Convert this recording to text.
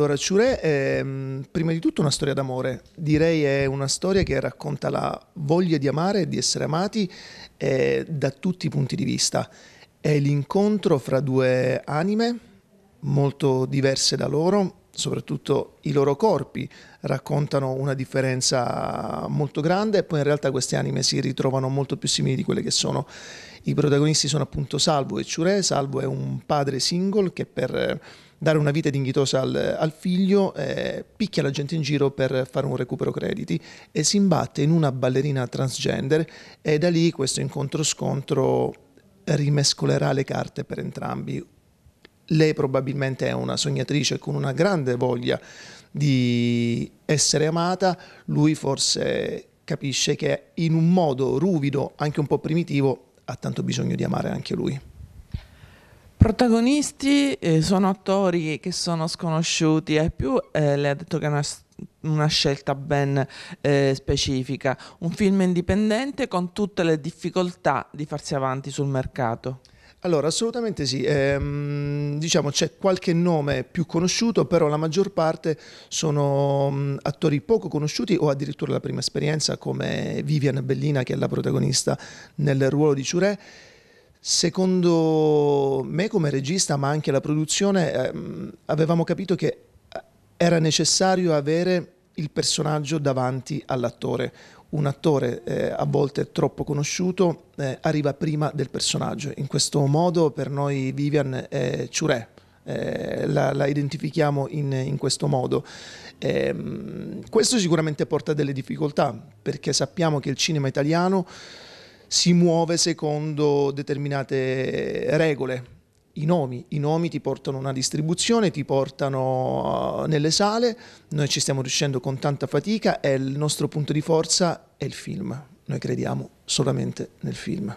Allora, Ciurè è ehm, prima di tutto una storia d'amore, direi è una storia che racconta la voglia di amare e di essere amati eh, da tutti i punti di vista. È l'incontro fra due anime molto diverse da loro, soprattutto i loro corpi raccontano una differenza molto grande e poi in realtà queste anime si ritrovano molto più simili di quelle che sono. I protagonisti sono appunto Salvo e Ciure, Salvo è un padre single che per dare una vita dignitosa al, al figlio eh, picchia la gente in giro per fare un recupero crediti e si imbatte in una ballerina transgender e da lì questo incontro-scontro rimescolerà le carte per entrambi lei probabilmente è una sognatrice con una grande voglia di essere amata, lui forse capisce che in un modo ruvido, anche un po' primitivo, ha tanto bisogno di amare anche lui. Protagonisti eh, sono attori che sono sconosciuti e più eh, lei ha detto che è una una scelta ben eh, specifica, un film indipendente con tutte le difficoltà di farsi avanti sul mercato. Allora, assolutamente sì. Ehm, diciamo c'è qualche nome più conosciuto, però la maggior parte sono attori poco conosciuti o addirittura la prima esperienza come Vivian Bellina che è la protagonista nel ruolo di Ciurè. Secondo me come regista, ma anche la produzione, ehm, avevamo capito che eh, era necessario avere il personaggio davanti all'attore. Un attore eh, a volte troppo conosciuto eh, arriva prima del personaggio. In questo modo per noi Vivian è Ciurè. Eh, la, la, identifichiamo in, in questo modo. Ehm, questo sicuramente porta delle difficoltà perché sappiamo che il cinema italiano si muove secondo determinate regole, i nomi. I nomi ti portano una distribuzione, ti portano eh, nelle sale, noi ci stiamo riuscendo con tanta fatica e il nostro punto di forza è il film. Noi crediamo solamente nel film.